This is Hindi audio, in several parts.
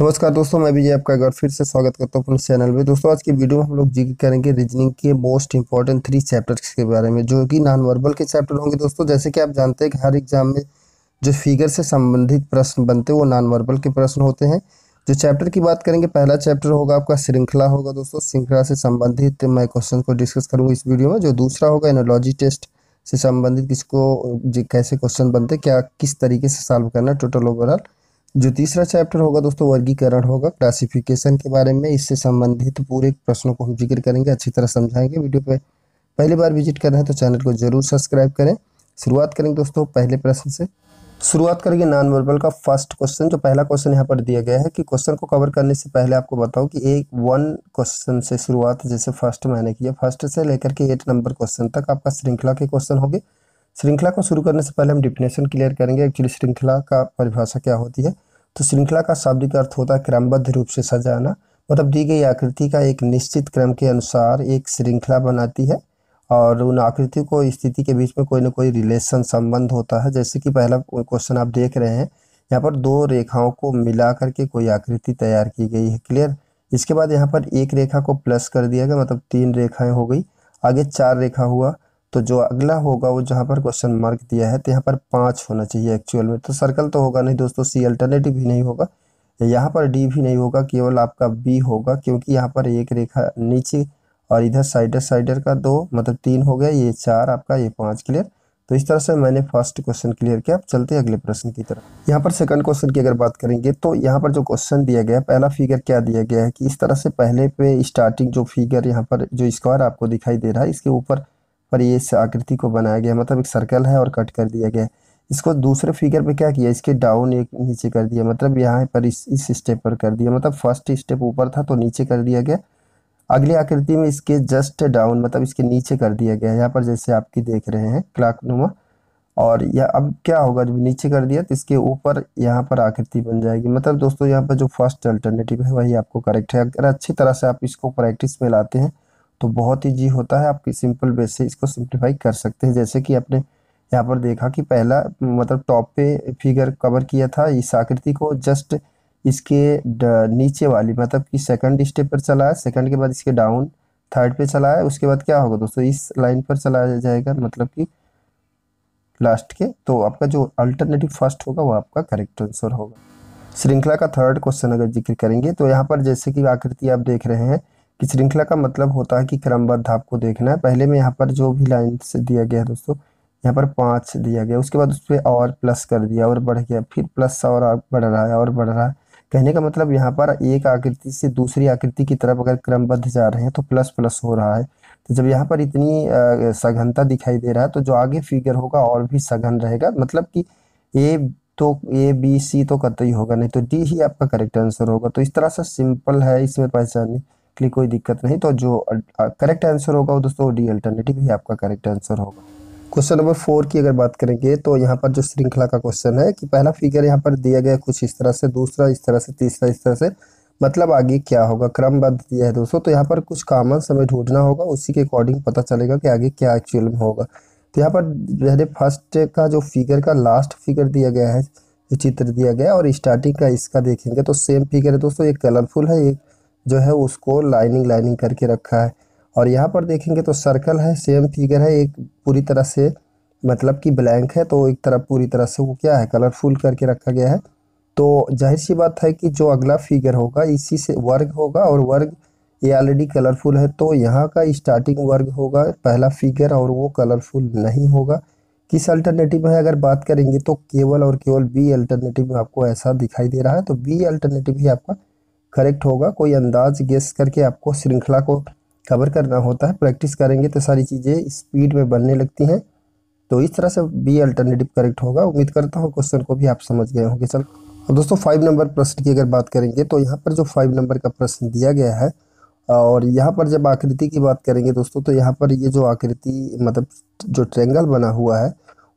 नमस्कार दोस्तों मैं विजय आपका एक बार फिर से स्वागत करता हूँ अपने चैनल में दोस्तों आज की वीडियो में हम लोग जिक्र करेंगे रीजनिंग के मोस्ट इंपॉर्टेंट थ्री चैप्टर्स के बारे में जो कि नॉन वर्बल के चैप्टर होंगे दोस्तों जैसे कि आप जानते हैं कि हर एग्जाम में जो फिगर से संबंधित प्रश्न बनते हैं वो नॉन वर्बल के प्रश्न होते हैं जो चैप्टर की बात करेंगे पहला चैप्टर होगा आपका श्रृंखला होगा दोस्तों श्रृंखला से संबंधित मैं क्वेश्चन को डिस्कस करूँगा इस वीडियो में जो दूसरा होगा एनोलॉजी टेस्ट से संबंधित किसको कैसे क्वेश्चन बनते क्या किस तरीके से सॉल्व करना टोटल ओवरऑल जो तीसरा चैप्टर होगा दोस्तों वर्गीकरण होगा क्लासिफिकेशन के बारे में इससे संबंधित पूरे प्रश्नों को हम जिक्र करेंगे अच्छी तरह समझाएंगे वीडियो पे पहली बार विजिट कर रहे हैं तो चैनल को जरूर सब्सक्राइब करें शुरुआत करेंगे दोस्तों पहले प्रश्न से शुरुआत करेंगे नॉन वर्बल का फर्स्ट क्वेश्चन जो पहला क्वेश्चन यहाँ पर दिया गया है कि क्वेश्चन को कवर करने से पहले आपको बताऊँ कि एक वन क्वेश्चन से शुरुआत जैसे फर्स्ट मैंने किया फर्स्ट से लेकर के एट नंबर क्वेश्चन तक आपका श्रृंखला के क्वेश्चन होगी श्रृंखला को शुरू करने से पहले हम डिफिनेशन क्लियर करेंगे एक्चुअली श्रृंखला का परिभाषा क्या होती है तो श्रृंखला का शाब्दिक अर्थ होता है क्रमबद्ध रूप से सजाना मतलब दी गई आकृति का एक निश्चित क्रम के अनुसार एक श्रृंखला बनाती है और उन आकृतियों को स्थिति के बीच में कोई ना कोई रिलेशन संबंध होता है जैसे कि पहला क्वेश्चन आप देख रहे हैं यहाँ पर दो रेखाओं को मिला करके कोई आकृति तैयार की गई है क्लियर इसके बाद यहाँ पर एक रेखा को प्लस कर दिया गया मतलब तीन रेखाएं हो गई आगे चार रेखा हुआ तो जो अगला होगा वो जहाँ पर क्वेश्चन मार्क दिया है तो यहाँ पर पाँच होना चाहिए एक्चुअल में तो सर्कल तो होगा नहीं दोस्तों सी अल्टरनेटिव भी नहीं होगा यहाँ पर डी भी नहीं होगा केवल आपका बी होगा क्योंकि यहाँ पर एक रेखा नीचे और इधर साइडर साइडर का दो मतलब तीन हो गया ये चार आपका ये पाँच क्लियर तो इस तरह से मैंने फर्स्ट क्वेश्चन क्लियर किया अब चलते हैं अगले प्रश्न की तरफ यहाँ पर सेकंड क्वेश्चन की अगर बात करेंगे तो यहाँ पर जो क्वेश्चन दिया गया है पहला फिगर क्या दिया गया है कि इस तरह से पहले पे स्टार्टिंग जो फिगर यहाँ पर जो स्क्वायर आपको दिखाई दे रहा है इसके ऊपर पर ये इस आकृति को बनाया गया मतलब एक सर्कल है और कट कर दिया गया इसको दूसरे फिगर पे क्या किया इसके डाउन एक नीचे कर दिया मतलब यहाँ पर इस इस स्टेप पर कर दिया मतलब फर्स्ट स्टेप ऊपर था तो नीचे कर दिया गया अगली आकृति में इसके जस्ट डाउन मतलब इसके नीचे कर दिया गया यहाँ पर जैसे आपकी देख रहे हैं क्लाकनुमा और यह अब क्या होगा जब नीचे कर दिया तो इसके ऊपर यहाँ पर आकृति बन जाएगी मतलब दोस्तों यहाँ पर जो फर्स्ट अल्टरनेटिव है वही आपको करेक्ट है अगर अच्छी तरह से आप इसको प्रैक्टिस में लाते हैं तो बहुत ईजी होता है आप सिंपल वे से इसको सिंप्लीफाई कर सकते हैं जैसे कि आपने यहाँ पर देखा कि पहला मतलब टॉप पे फिगर कवर किया था इस आकृति को जस्ट इसके नीचे वाली मतलब कि सेकंड स्टेप पर चला है सेकंड के बाद इसके डाउन थर्ड पे चला है उसके बाद क्या होगा दोस्तों इस लाइन पर चला जाएगा मतलब कि लास्ट के तो आपका जो अल्टरनेटिव फर्स्ट होगा वो आपका करेक्ट आंसर होगा श्रृंखला का थर्ड क्वेश्चन अगर जिक्र करेंगे तो यहाँ पर जैसे कि आकृति आप देख रहे हैं कि श्रृंखला का मतलब होता है कि क्रमबद्ध आपको देखना है पहले में यहाँ पर जो भी लाइन से दिया गया है दोस्तों यहाँ पर पाँच दिया गया उसके बाद उस पर और प्लस कर दिया और बढ़ गया फिर प्लस और बढ़ रहा है और बढ़ रहा है कहने का मतलब यहाँ पर एक आकृति से दूसरी आकृति की तरफ अगर क्रमबद्ध जा रहे हैं तो प्लस प्लस हो रहा है तो जब यहाँ पर इतनी सघनता दिखाई दे रहा है तो जो आगे फिगर होगा और भी सघन रहेगा मतलब कि ए तो ए बी सी तो करते ही होगा नहीं तो डी ही आपका करेक्ट आंसर होगा तो इस तरह से सिंपल है इसमें पहचानने लिए कोई दिक्कत नहीं तो जो करेक्ट आंसर होगा वो दोस्तों डी अल्टरनेटिव ही आपका करेक्ट आंसर होगा क्वेश्चन नंबर फोर की अगर बात करेंगे तो यहाँ पर जो श्रृंखला का क्वेश्चन है कि पहला फिगर यहाँ पर दिया गया कुछ इस तरह से दूसरा इस तरह से तीसरा इस तरह से मतलब आगे क्या होगा क्रमबद्ध दिया है दोस्तों तो यहाँ पर कुछ कामन समय ढूंढना होगा उसी के अकॉर्डिंग पता चलेगा कि आगे क्या एक्चुअल में होगा तो यहाँ पर पहले फर्स्ट का जो फिगर का लास्ट फिगर दिया गया है जो चित्र दिया गया और स्टार्टिंग का इसका देखेंगे तो सेम फिगर है दोस्तों एक कलरफुल है एक जो है उसको लाइनिंग लाइनिंग करके रखा है और यहाँ पर देखेंगे तो सर्कल है सेम फिगर है एक पूरी तरह से मतलब कि ब्लैंक है तो एक तरफ पूरी तरह से वो क्या है कलरफुल करके रखा गया है तो जाहिर सी बात है कि जो अगला फिगर होगा इसी से वर्ग होगा और वर्ग ये ऑलरेडी कलरफुल है तो यहाँ का स्टार्टिंग वर्ग होगा पहला फिगर और वो कलरफुल नहीं होगा किस अल्टरनेटिव में अगर बात करेंगे तो केवल और केवल बी अल्टरनेटिव में आपको ऐसा दिखाई दे रहा है तो बी अल्टरनेटिव ही आपका करेक्ट होगा कोई अंदाज गेस करके आपको श्रृंखला को कवर करना होता है प्रैक्टिस करेंगे तो सारी चीज़ें स्पीड में बनने लगती हैं तो इस तरह से बी अल्टरनेटिव करेक्ट होगा उम्मीद करता हूँ क्वेश्चन को भी आप समझ गए होंगे चल अब दोस्तों फाइव नंबर प्रश्न की अगर बात करेंगे तो यहाँ पर जो फाइव नंबर का प्रश्न दिया गया है और यहाँ पर जब आकृति की बात करेंगे दोस्तों तो यहाँ पर ये जो आकृति मतलब जो ट्रेंगल बना हुआ है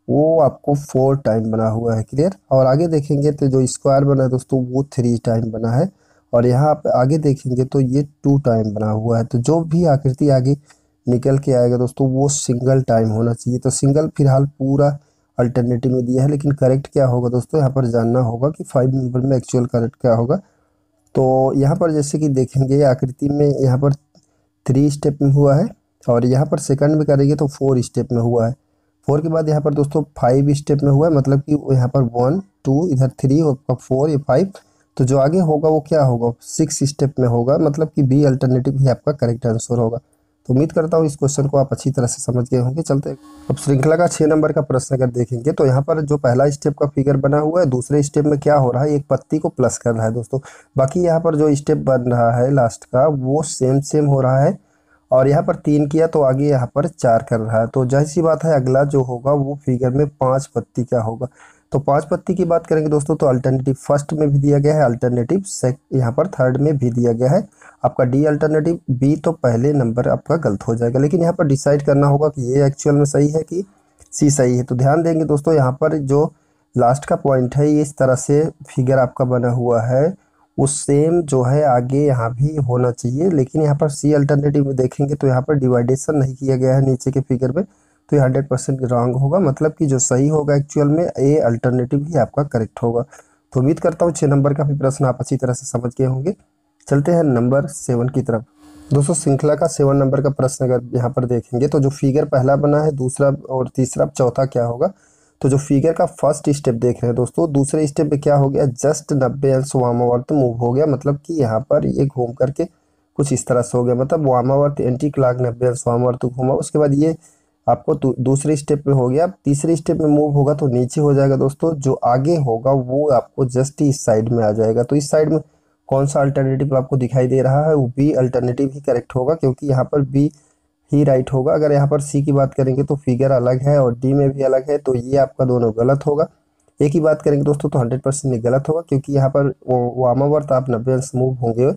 वो आपको फोर टाइम बना हुआ है क्लियर और आगे देखेंगे तो जो स्क्वायर बना है दोस्तों वो थ्री टाइम बना है और यहाँ आप आगे देखेंगे तो ये टू टाइम बना हुआ है तो जो भी आकृति आगे निकल के आएगा दोस्तों वो सिंगल टाइम होना चाहिए तो सिंगल फिलहाल पूरा अल्टरनेटिव में दिया है लेकिन करेक्ट क्या होगा दोस्तों यहाँ पर जानना होगा कि फाइव नंबर में एक्चुअल करेक्ट क्या होगा तो यहाँ पर जैसे कि देखेंगे आकृति में यहाँ पर थ्री स्टेप में हुआ है और यहाँ पर सेकंड में करेंगे तो फोर स्टेप में हुआ है फोर के बाद यहाँ पर दोस्तों फाइव स्टेप में हुआ है मतलब कि यहाँ पर वन टू इधर थ्री और फोर या फाइव तो जो आगे होगा वो क्या होगा सिक्स स्टेप में होगा मतलब कि बी अल्टरनेटिव ही आपका करेक्ट आंसर होगा तो उम्मीद करता हूँ इस क्वेश्चन को आप अच्छी तरह से समझ गए होंगे चलते अब श्रृंखला का छः नंबर का प्रश्न अगर देखेंगे तो यहाँ पर जो पहला स्टेप का फिगर बना हुआ है दूसरे स्टेप में क्या हो रहा है एक पत्ती को प्लस कर रहा है दोस्तों बाकी यहाँ पर जो स्टेप बन रहा है लास्ट का वो सेम सेम हो रहा है और यहाँ पर तीन किया तो आगे यहाँ पर चार कर रहा है तो जैसी बात है अगला जो होगा वो फिगर में पाँच पत्ती का होगा तो पांच पत्ती की बात करेंगे दोस्तों तो अल्टरनेटिव फर्स्ट में भी दिया गया है अल्टरनेटिव यहाँ पर थर्ड में भी दिया गया है आपका डी अल्टरनेटिव बी तो पहले नंबर आपका गलत हो जाएगा लेकिन यहाँ पर डिसाइड करना होगा कि ये एक्चुअल में सही है कि सी सही है तो ध्यान देंगे दोस्तों यहाँ पर जो लास्ट का पॉइंट है ये इस तरह से फिगर आपका बना हुआ है उस सेम जो है आगे यहाँ भी होना चाहिए लेकिन यहाँ पर सी अल्टरनेटिव में देखेंगे तो यहाँ पर डिवाइडेशन नहीं किया गया है नीचे के फिगर में तो ये हंड्रेड परसेंट रॉन्ग होगा मतलब कि जो सही होगा एक्चुअल में ए अल्टरनेटिव ही आपका करेक्ट होगा तो उम्मीद करता हूँ छः नंबर का भी प्रश्न आप अच्छी तरह से समझ गए होंगे चलते हैं नंबर सेवन की तरफ दोस्तों श्रृंखला का सेवन नंबर का प्रश्न अगर यहाँ पर देखेंगे तो जो फिगर पहला बना है दूसरा और तीसरा चौथा क्या होगा तो जो फिगर का फर्स्ट स्टेप देख रहे हैं दोस्तों दूसरे स्टेप में क्या हो गया जस्ट नब्बे अंश वामावर्त मूव हो गया मतलब कि यहाँ पर ये घूम करके कुछ इस तरह से हो गया मतलब वामावर्त एंटी क्लाक नब्बे अंश वामावर्त घूमा उसके बाद ये आपको दूसरे स्टेप में हो गया तीसरे स्टेप में मूव होगा तो नीचे हो जाएगा दोस्तों जो आगे होगा वो आपको जस्ट इस साइड में आ जाएगा तो इस साइड में कौन सा अल्टरनेटिव आपको दिखाई दे रहा है वो बी अल्टरनेटिव ही करेक्ट होगा क्योंकि यहाँ पर बी ही राइट होगा अगर यहाँ पर सी की बात करेंगे तो फिगर अलग है और डी में भी अलग है तो ये आपका दोनों गलत होगा ए की बात करेंगे दोस्तों तो हंड्रेड परसेंट गलत होगा क्योंकि यहाँ पर वामावर्त आप नब्बे अंश मूव होंगे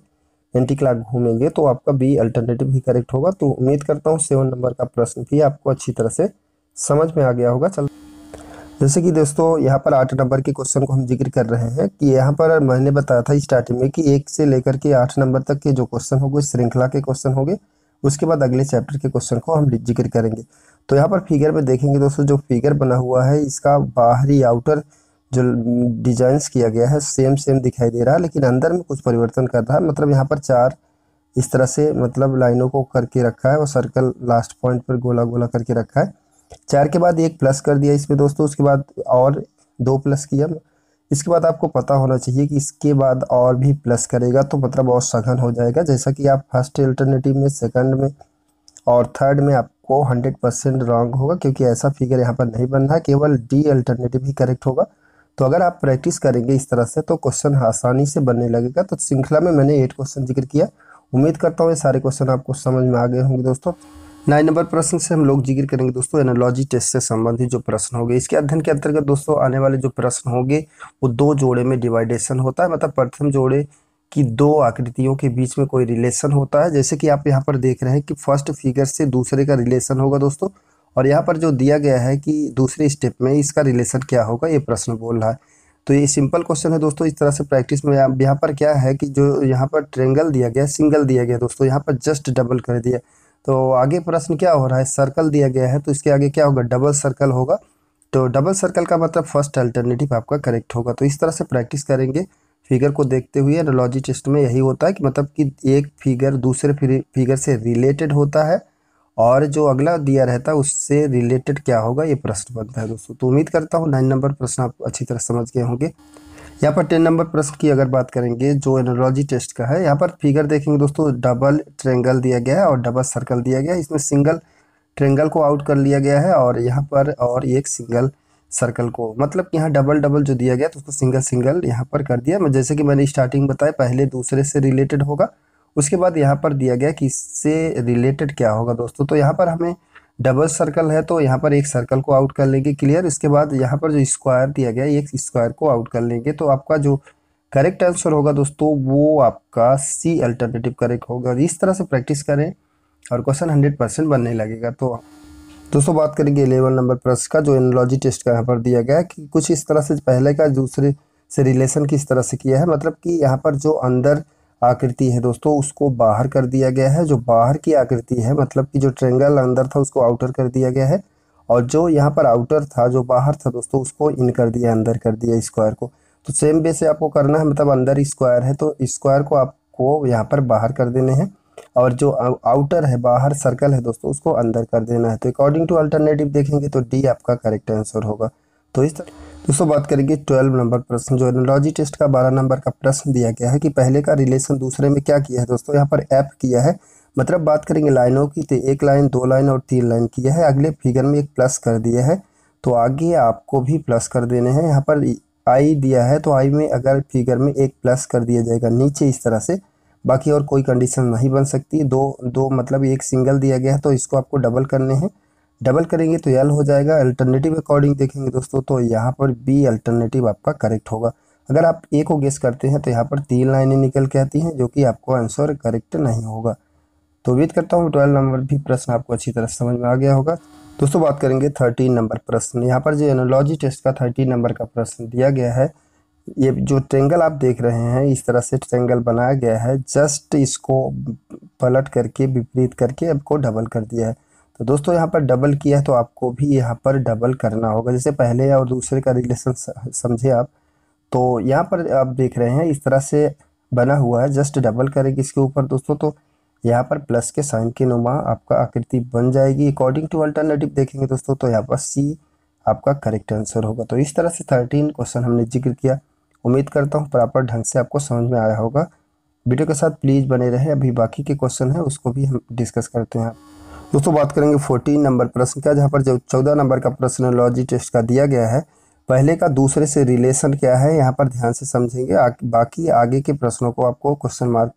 एंटी क्लाक घूमेंगे तो आपका बी अल्टरनेटिव ही करेक्ट होगा तो उम्मीद करता हूँ सेवन नंबर का प्रश्न भी आपको अच्छी तरह से समझ में आ गया होगा चल जैसे कि दोस्तों यहाँ पर आठ नंबर के क्वेश्चन को हम जिक्र कर रहे हैं कि यहाँ पर मैंने बताया था स्टार्टिंग में कि एक से लेकर के आठ नंबर तक के जो क्वेश्चन होंगे श्रृंखला के क्वेश्चन होंगे उसके बाद अगले चैप्टर के क्वेश्चन को हम जिक्र करेंगे तो यहाँ पर फिगर में देखेंगे दोस्तों जो फिगर बना हुआ है इसका बाहरी आउटर जो डिजाइंस किया गया है सेम सेम दिखाई दे रहा है लेकिन अंदर में कुछ परिवर्तन कर रहा है मतलब यहाँ पर चार इस तरह से मतलब लाइनों को करके रखा है और सर्कल लास्ट पॉइंट पर गोला गोला करके रखा है चार के बाद एक प्लस कर दिया इसमें दोस्तों उसके बाद और दो प्लस किया इसके बाद आपको पता होना चाहिए कि इसके बाद और भी प्लस करेगा तो मतलब और सघन हो जाएगा जैसा कि आप फर्स्ट अल्टरनेटिव में सेकंड में और थर्ड में आपको 100 परसेंट रॉन्ग होगा क्योंकि ऐसा फिगर यहाँ पर नहीं बन रहा केवल डी अल्टरनेटिव ही करेक्ट होगा तो अगर आप प्रैक्टिस करेंगे इस तरह से तो क्वेश्चन आसानी से बनने लगेगा तो श्रृंखला में मैंने एट क्वेश्चन जिक्र किया उम्मीद करता हूँ ये सारे क्वेश्चन आपको समझ में आ गए होंगे दोस्तों नाइन नंबर प्रश्न से हम लोग जिक्र करेंगे दोस्तों एनोलॉजी टेस्ट से संबंधित जो प्रश्न होंगे इसके अध्ययन के अंतर्गत दोस्तों आने वाले जो प्रश्न होंगे वो दो जोड़े में डिवाइडेशन होता है मतलब प्रथम जोड़े की दो आकृतियों के बीच में कोई रिलेशन होता है जैसे कि आप यहाँ पर देख रहे हैं कि फर्स्ट फिगर से दूसरे का रिलेशन होगा दोस्तों और यहाँ पर जो दिया गया है कि दूसरे स्टेप में इसका रिलेशन क्या होगा ये प्रश्न बोल रहा है तो ये सिंपल क्वेश्चन है दोस्तों इस तरह से प्रैक्टिस में यहाँ पर क्या है कि जो यहाँ पर ट्रेंगल दिया गया सिंगल दिया गया दोस्तों यहाँ पर जस्ट डबल कर दिया तो आगे प्रश्न क्या हो रहा है सर्कल दिया गया है तो इसके आगे क्या होगा डबल सर्कल होगा तो डबल सर्कल का मतलब फर्स्ट अल्टरनेटिव आपका करेक्ट होगा तो इस तरह से प्रैक्टिस करेंगे फिगर को देखते हुए एनोलॉजी टेस्ट में यही होता है कि मतलब कि एक फिगर दूसरे फिगर से रिलेटेड होता है और जो अगला दिया रहता है उससे रिलेटेड क्या होगा ये प्रश्न बनता है दोस्तों तो उम्मीद करता हूँ नाइन नंबर प्रश्न आप अच्छी तरह समझ गए होंगे यहाँ पर टेन नंबर प्रश्न की अगर बात करेंगे जो एनोलॉजी टेस्ट का है यहाँ पर फिगर देखेंगे दोस्तों डबल ट्रेंगल दिया गया है और डबल सर्कल दिया गया है इसमें सिंगल ट्रेंगल को आउट कर लिया गया है और यहाँ पर और एक सिंगल सर्कल को मतलब कि यहाँ डबल डबल जो दिया गया तो उसको सिंगल सिंगल यहाँ पर कर दिया जैसे कि मैंने स्टार्टिंग बताया पहले दूसरे से रिलेटेड होगा उसके बाद यहाँ पर दिया गया कि इससे रिलेटेड क्या होगा दोस्तों तो यहाँ पर हमें डबल सर्कल है तो यहाँ पर एक सर्कल को आउट कर लेंगे क्लियर इसके बाद यहाँ पर जो स्क्वायर दिया गया एक स्क्वायर को आउट कर लेंगे तो आपका जो करेक्ट आंसर होगा दोस्तों वो आपका सी अल्टरनेटिव करेक्ट होगा और इस तरह से प्रैक्टिस करें और क्वेश्चन हंड्रेड परसेंट बनने लगेगा तो दोस्तों बात करेंगे इलेवन नंबर प्रश्न का जो एनोलॉजी टेस्ट का यहाँ पर दिया गया कि कुछ इस तरह से पहले का दूसरे से रिलेशन किस तरह से किया है मतलब कि यहाँ पर जो अंदर आकृति है दोस्तों उसको बाहर कर दिया गया है जो बाहर की आकृति है मतलब कि जो ट्रेंगल अंदर था उसको आउटर कर दिया गया है और जो यहाँ पर आउटर था जो बाहर था दोस्तों उसको इन कर दिया अंदर कर दिया स्क्वायर को तो सेम वे से आपको करना है मतलब अंदर स्क्वायर है तो स्क्वायर को आपको यहाँ पर बाहर कर देने हैं और जो आउटर है बाहर सर्कल है दोस्तों उसको अंदर कर देना है तो अकॉर्डिंग टू अल्टरनेटिव देखेंगे तो डी आपका करेक्ट आंसर होगा तो इस तरह दोस्तों बात करेंगे ट्वेल्व नंबर प्रश्न जो एनोलॉजी टेस्ट का बारह नंबर का प्रश्न दिया गया है कि पहले का रिलेशन दूसरे में क्या किया है दोस्तों यहाँ पर ऐप किया है मतलब बात करेंगे लाइनों की तो एक लाइन दो लाइन और तीन लाइन किया है अगले फिगर में एक प्लस कर दिया है तो आगे आपको भी प्लस कर देने हैं यहाँ पर आई दिया है तो आई में अगर फिगर में एक प्लस कर दिया जाएगा नीचे इस तरह से बाकी और कोई कंडीशन नहीं बन सकती दो दो मतलब एक सिंगल दिया गया है तो इसको आपको डबल करने हैं डबल करेंगे तो एल हो जाएगा अल्टरनेटिव अकॉर्डिंग देखेंगे दोस्तों तो यहाँ पर बी अल्टरनेटिव आपका करेक्ट होगा अगर आप ए को गेस करते हैं तो यहाँ पर तीन लाइनें निकल के आती हैं जो कि आपको आंसर करेक्ट नहीं होगा तो उम्मीद करता हूँ ट्वेल्व नंबर भी प्रश्न आपको अच्छी तरह समझ में आ गया होगा दोस्तों बात करेंगे थर्टीन नंबर प्रश्न यहाँ पर जो एनोलॉजी टेस्ट का थर्टीन नंबर का प्रश्न दिया गया है ये जो ट्रेंगल आप देख रहे हैं इस तरह से ट्रेंगल बनाया गया है जस्ट इसको पलट करके विपरीत करके आपको डबल कर दिया है तो दोस्तों यहाँ पर डबल किया तो आपको भी यहाँ पर डबल करना होगा जैसे पहले और दूसरे का रिलेशन समझे आप तो यहाँ पर आप देख रहे हैं इस तरह से बना हुआ है जस्ट डबल करेंगे इसके ऊपर दोस्तों तो यहाँ पर प्लस के साइन के नुमा आपका आकृति बन जाएगी अकॉर्डिंग टू अल्टरनेटिव देखेंगे दोस्तों तो यहाँ पर सी आपका करेक्ट आंसर होगा तो इस तरह से थर्टीन क्वेश्चन हमने जिक्र किया उम्मीद करता हूँ प्रॉपर ढंग से आपको समझ में आया होगा वीडियो के साथ प्लीज़ बने रहे अभी बाकी के क्वेश्चन हैं उसको भी हम डिस्कस करते हैं दोस्तों बात करेंगे फोर्टीन नंबर प्रश्न का जहाँ पर जो चौदह नंबर का प्रश्न लॉजी टेस्ट का दिया गया है पहले का दूसरे से रिलेशन क्या है यहाँ पर ध्यान से समझेंगे आ, बाकी आगे के प्रश्नों को आपको क्वेश्चन मार्क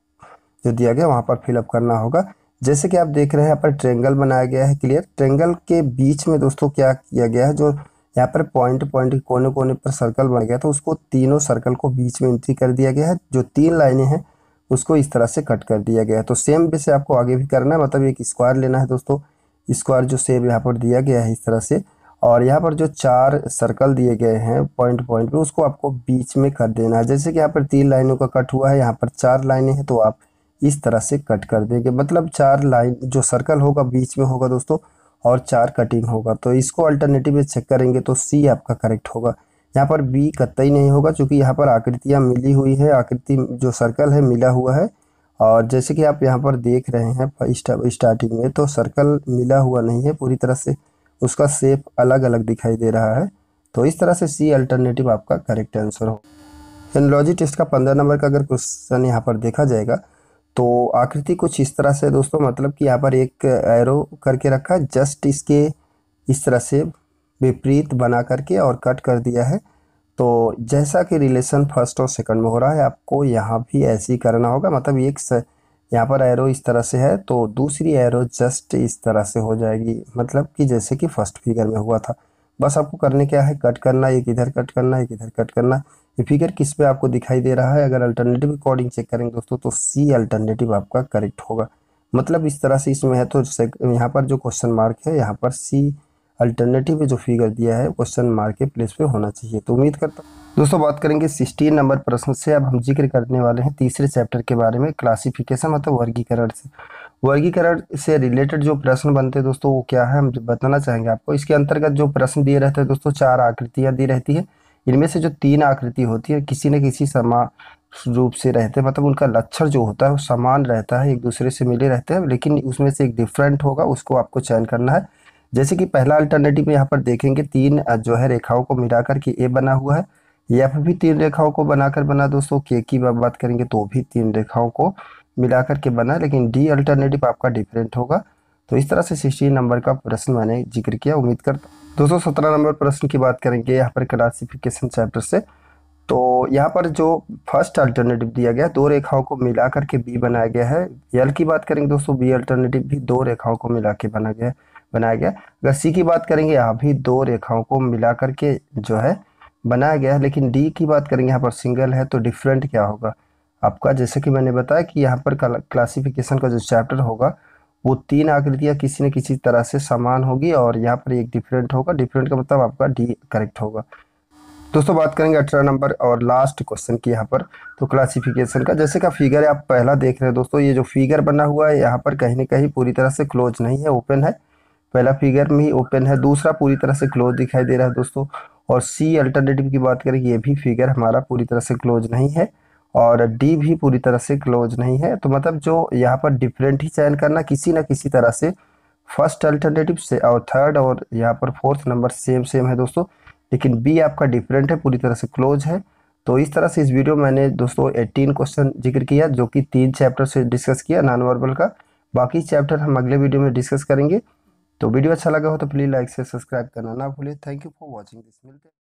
जो दिया गया वहाँ पर फिलअप करना होगा जैसे कि आप देख रहे हैं यहाँ पर ट्रेंगल बनाया गया है क्लियर ट्रेंगल के बीच में दोस्तों क्या किया गया है जो यहाँ पर पॉइंट पॉइंट कोने कोने पर सर्कल बन गया तो उसको तीनों सर्कल को बीच में एंट्री कर दिया गया है जो तीन लाइनें हैं उसको इस तरह से कट कर दिया गया है तो सेम वे से आपको आगे भी करना है मतलब एक स्क्वायर लेना है दोस्तों स्क्वायर जो सेम यहाँ पर दिया गया है इस तरह से और यहाँ पर जो चार सर्कल दिए गए हैं पॉइंट पॉइंट पे उसको आपको बीच में कर देना है जैसे कि यहाँ पर तीन लाइनों का कट हुआ है यहाँ पर चार लाइनें हैं तो आप इस तरह से कट कर देंगे मतलब चार लाइन जो सर्कल होगा बीच में होगा दोस्तों और चार कटिंग होगा तो इसको अल्टरनेटिव चेक करेंगे तो सी आपका करेक्ट होगा यहाँ पर बी कतई नहीं होगा क्योंकि यहाँ पर आकृतियाँ मिली हुई है आकृति जो सर्कल है मिला हुआ है और जैसे कि आप यहाँ पर देख रहे हैं स्टार्टिंग में तो सर्कल मिला हुआ नहीं है पूरी तरह से उसका सेप अलग अलग दिखाई दे रहा है तो इस तरह से सी अल्टरनेटिव आपका करेक्ट आंसर हो एनोलॉजी टेस्ट का पंद्रह नंबर का अगर क्वेश्चन यहाँ पर देखा जाएगा तो आकृति कुछ इस तरह से दोस्तों मतलब कि यहाँ पर एक एरो करके रखा जस्ट इसके इस तरह से विपरीत बना करके और कट कर दिया है तो जैसा कि रिलेशन फर्स्ट और सेकंड में हो रहा है आपको यहाँ भी ऐसे ही करना होगा मतलब एक यहाँ पर एरो इस तरह से है तो दूसरी एरो जस्ट इस तरह से हो जाएगी मतलब कि जैसे कि फर्स्ट फिगर में हुआ था बस आपको करने क्या है कट करना एक इधर कट करना एक इधर कट करना ये फिगर किस पे आपको दिखाई दे रहा है अगर अल्टरनेटिव अकॉर्डिंग चेक करेंगे दोस्तों तो सी अल्टरनेटिव आपका करेक्ट होगा मतलब इस तरह से इसमें है तो यहाँ पर जो क्वेश्चन मार्क है यहाँ पर सी अल्टरनेटिव जो फिगर दिया है क्वेश्चन मार्क के प्लेस पे होना चाहिए तो उम्मीद करता हूँ दोस्तों बात करेंगे सिक्सटीन नंबर प्रश्न से अब हम जिक्र करने वाले हैं तीसरे चैप्टर के बारे में क्लासिफिकेशन मतलब वर्गीकरण से वर्गीकरण से रिलेटेड जो प्रश्न बनते हैं दोस्तों वो क्या है हम बताना चाहेंगे आपको इसके अंतर्गत जो प्रश्न दिए रहते हैं दोस्तों चार आकृतियाँ दी रहती है इनमें से जो तीन आकृति होती है किसी न किसी समा रूप से रहते हैं मतलब उनका लक्षण जो होता है वो समान रहता है एक दूसरे से मिले रहते हैं लेकिन उसमें से एक डिफरेंट होगा उसको आपको चयन करना है जैसे कि पहला अल्टरनेटिव यहाँ पर देखेंगे तीन जो है रेखाओं को मिलाकर के ए बना हुआ है फिर भी तीन रेखाओं को बनाकर बना दोस्तों के की बात करेंगे तो भी तीन रेखाओं को मिला करके बना लेकिन डी अल्टरनेटिव आपका डिफरेंट होगा तो इस तरह से सिक्सटीन नंबर का प्रश्न मैंने जिक्र किया उम्मीद करता दो सौ सत्रह नंबर प्रश्न की बात करेंगे यहाँ पर क्लासिफिकेशन चैप्टर से तो यहाँ पर जो फर्स्ट अल्टरनेटिव दिया गया दो रेखाओं को मिला करके बी बनाया गया है एल की बात करेंगे दोस्तों बी अल्टरनेटिव भी दो रेखाओं को मिला के बना गया है बनाया गया अगर सी की बात करेंगे यहाँ भी दो रेखाओं को मिला करके जो है बनाया गया है लेकिन डी की बात करेंगे यहाँ पर सिंगल है तो डिफरेंट क्या होगा आपका जैसे कि मैंने बताया कि यहाँ पर क्लासिफिकेशन का जो चैप्टर होगा वो तीन आकृतियाँ किसी न किसी तरह से समान होगी और यहाँ पर एक डिफरेंट होगा डिफरेंट का मतलब आपका डी करेक्ट होगा दोस्तों बात करेंगे अठारह नंबर और लास्ट क्वेश्चन की यहाँ पर तो क्लासिफिकेशन का जैसे का फिगर आप पहला देख रहे हैं दोस्तों ये जो फिगर बना हुआ है यहाँ पर कहीं ना कहीं पूरी तरह से क्लोज नहीं है ओपन है पहला फिगर में ही ओपन है दूसरा पूरी तरह से क्लोज दिखाई दे रहा है दोस्तों और सी अल्टरनेटिव की बात करें ये भी फिगर हमारा पूरी तरह से क्लोज नहीं है और डी भी पूरी तरह से क्लोज नहीं है तो मतलब जो यहाँ पर डिफरेंट ही चयन करना किसी ना किसी तरह से फर्स्ट अल्टरनेटिव से और थर्ड और यहाँ पर फोर्थ नंबर सेम सेम है दोस्तों लेकिन बी आपका डिफरेंट है पूरी तरह से क्लोज है तो इस तरह से इस वीडियो में मैंने दोस्तों एटीन क्वेश्चन जिक्र किया जो कि तीन चैप्टर से डिस्कस किया नॉन वर्बल का बाकी चैप्टर हम अगले वीडियो में डिस्कस करेंगे तो वीडियो अच्छा लगा हो तो प्लीज़ लाइक से सब्सक्राइब करना ना भूलें thank you for watching this मिलते